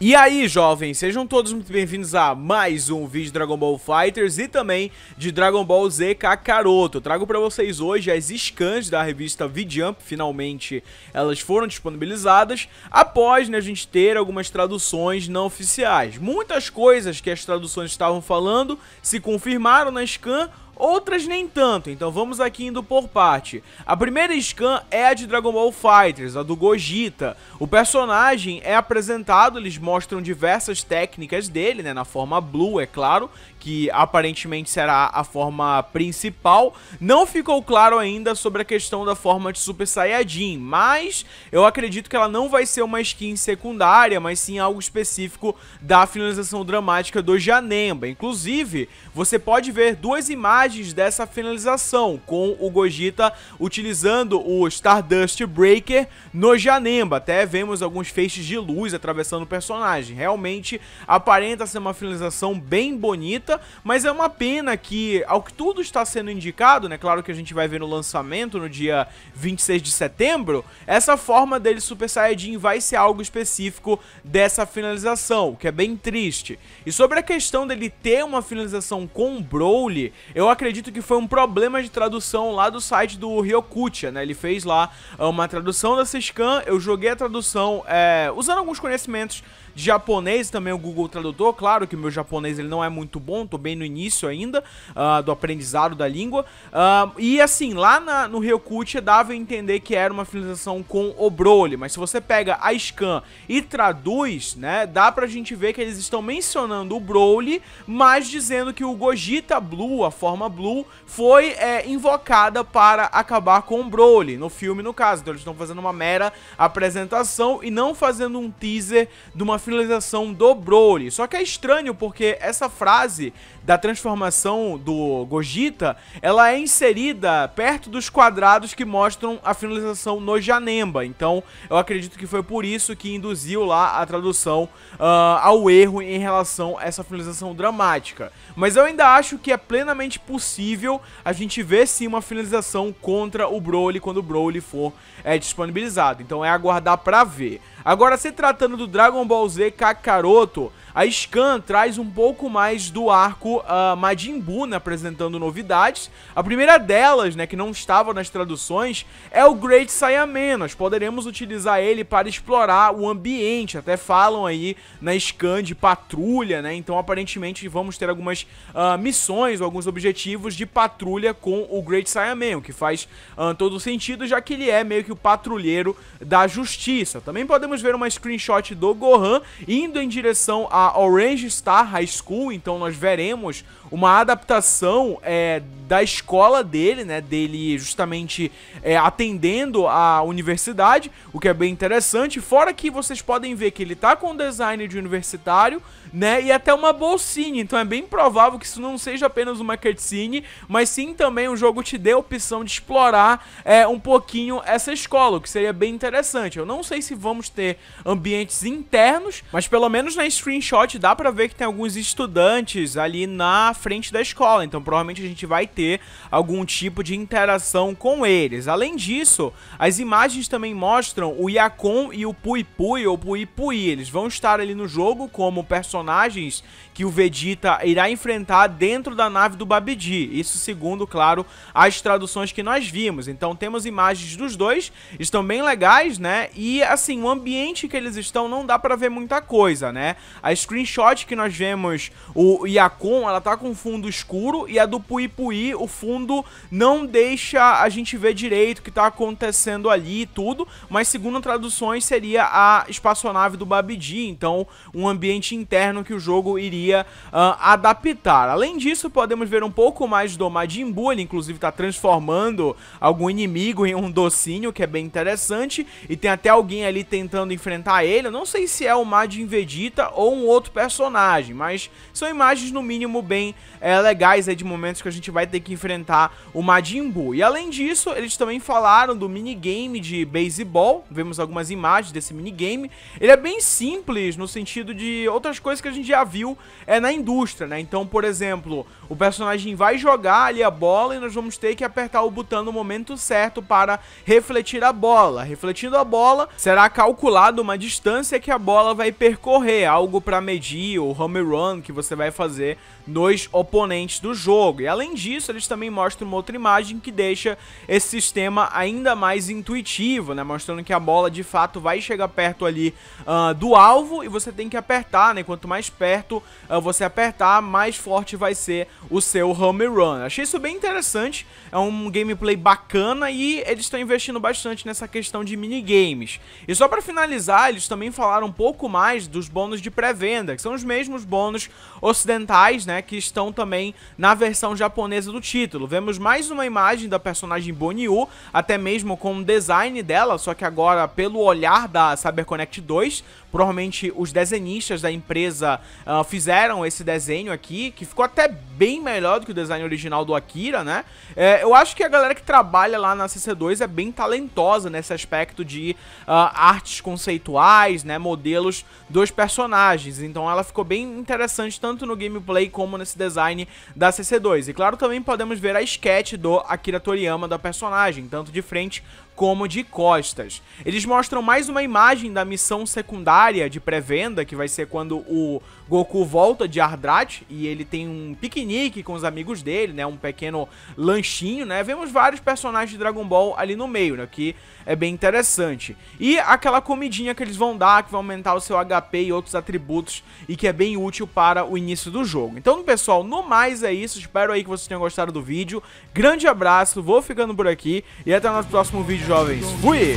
E aí, jovens, sejam todos muito bem-vindos a mais um vídeo de Dragon Ball Fighters e também de Dragon Ball Z Kakaroto. trago para vocês hoje as scans da revista V-Jump, finalmente elas foram disponibilizadas, após né, a gente ter algumas traduções não oficiais. Muitas coisas que as traduções estavam falando se confirmaram na scan, outras nem tanto, então vamos aqui indo por parte. A primeira scan é a de Dragon Ball Fighters, a do Gogeta. O personagem é apresentado, eles mostram diversas técnicas dele, né, na forma blue, é claro, que aparentemente será a forma principal. Não ficou claro ainda sobre a questão da forma de Super Saiyajin, mas eu acredito que ela não vai ser uma skin secundária, mas sim algo específico da finalização dramática do Janemba. Inclusive, você pode ver duas imagens imagens dessa finalização, com o Gogeta utilizando o Stardust Breaker no Janemba. Até vemos alguns feixes de luz atravessando o personagem. Realmente aparenta ser uma finalização bem bonita, mas é uma pena que, ao que tudo está sendo indicado, né? Claro que a gente vai ver no lançamento no dia 26 de setembro, essa forma dele Super Saiyajin vai ser algo específico dessa finalização, que é bem triste. E sobre a questão dele ter uma finalização com Broly, eu acredito que foi um problema de tradução lá do site do Ryokutia, né? Ele fez lá ah, uma tradução da scan eu joguei a tradução é, usando alguns conhecimentos de japonês também o Google Tradutor, claro que o meu japonês ele não é muito bom, tô bem no início ainda uh, do aprendizado da língua. Uh, e assim, lá na, no Ryokutia dava a entender que era uma finalização com o Broly, mas se você pega a scan e traduz, né, dá pra gente ver que eles estão mencionando o Broly, mas dizendo que o Gogeta Blue, a forma Blue foi é, invocada para acabar com o Broly, no filme no caso. Então eles estão fazendo uma mera apresentação e não fazendo um teaser de uma finalização do Broly. Só que é estranho porque essa frase da transformação do Gogeta, ela é inserida perto dos quadrados que mostram a finalização no Janemba. Então eu acredito que foi por isso que induziu lá a tradução uh, ao erro em relação a essa finalização dramática. Mas eu ainda acho que é plenamente possível possível a gente ver sim uma finalização contra o Broly quando o Broly for é, disponibilizado. Então é aguardar pra ver. Agora, se tratando do Dragon Ball Z Kakaroto, a Scan traz um pouco mais do arco uh, Majin Buu, né, apresentando novidades. A primeira delas, né, que não estava nas traduções, é o Great Saiyaman. Nós poderemos utilizar ele para explorar o ambiente. Até falam aí na Scan de patrulha, né? Então, aparentemente, vamos ter algumas uh, missões, alguns objetivos objetivos de patrulha com o Great Saiyaman, o que faz uh, todo sentido, já que ele é meio que o patrulheiro da justiça. Também podemos ver uma screenshot do Gohan indo em direção a Orange Star High School, então nós veremos uma adaptação é, da escola dele, né? Dele justamente é, atendendo a universidade, o que é bem interessante. Fora que vocês podem ver que ele tá com design de universitário, né? E até uma bolsinha. Então é bem provável que isso não seja apenas uma cutscene, mas sim também o jogo te dê a opção de explorar é, um pouquinho essa escola, o que seria bem interessante. Eu não sei se vamos ter ambientes internos, mas pelo menos na screenshot dá para ver que tem alguns estudantes ali na frente da escola, então provavelmente a gente vai ter algum tipo de interação com eles. Além disso, as imagens também mostram o Yakon e o Pui Pui ou Pui Pui, eles vão estar ali no jogo como personagens que o Vegeta irá enfrentar dentro da nave do Babidi, isso segundo, claro, as traduções que nós vimos. Então temos imagens dos dois, estão bem legais, né? E assim, o ambiente que eles estão não dá para ver muita coisa, né? A screenshot que nós vemos o Yakon, ela tá com um fundo escuro e a do Pui Pui, o fundo não deixa a gente ver direito o que está acontecendo ali e tudo, mas segundo traduções seria a espaçonave do Babidi, então um ambiente interno que o jogo iria uh, adaptar. Além disso, podemos ver um pouco mais do Majin Buu, ele inclusive está transformando algum inimigo em um docinho, que é bem interessante, e tem até alguém ali tentando enfrentar ele, eu não sei se é o Majin Vegeta ou um outro personagem, mas são imagens no mínimo bem é, legais aí de momentos que a gente vai ter que enfrentar o Majin Buu. E além disso, eles também falaram do minigame de baseball, vemos algumas imagens desse minigame. Ele é bem simples no sentido de outras coisas que a gente já viu é, na indústria, né? Então, por exemplo, o personagem vai jogar ali a bola e nós vamos ter que apertar o botão no momento certo para refletir a bola. Refletindo a bola, será calculado uma distância que a bola vai percorrer, algo para medir o home run que você vai fazer nos oponentes do jogo. E além disso, eles também mostram uma outra imagem que deixa esse sistema ainda mais intuitivo, né? Mostrando que a bola de fato vai chegar perto ali uh, do alvo e você tem que apertar, né? Quanto mais perto uh, você apertar, mais forte vai ser o seu home run. Achei isso bem interessante, é um gameplay bacana e eles estão investindo bastante nessa questão de minigames. E só para finalizar, eles também falaram um pouco mais dos bônus de pré-venda, que são os mesmos bônus ocidentais, né, que estão também na versão japonesa do título. Vemos mais uma imagem da personagem Boniu, até mesmo com o design dela, só que agora pelo olhar da CyberConnect 2, provavelmente os desenhistas da empresa uh, fizeram esse desenho aqui, que ficou até bem melhor do que o design original do Akira, né? É, eu acho que a galera que trabalha lá na CC2 é bem talentosa nesse aspecto de uh, artes conceituais, né? Modelos dos personagens. Então ela ficou bem interessante tanto no gameplay como nesse desenho design da CC2. E claro, também podemos ver a sketch do Akira Toriyama da personagem, tanto de frente como de costas. Eles mostram mais uma imagem da missão secundária de pré-venda, que vai ser quando o Goku volta de Ardrat e ele tem um piquenique com os amigos dele, né? Um pequeno lanchinho, né? Vemos vários personagens de Dragon Ball ali no meio, né? Que é bem interessante. E aquela comidinha que eles vão dar, que vai aumentar o seu HP e outros atributos e que é bem útil para o início do jogo. Então, pessoal, no mais é isso. Espero aí que vocês tenham gostado do vídeo. Grande abraço, vou ficando por aqui e até o nosso próximo vídeo, jovens. Fui!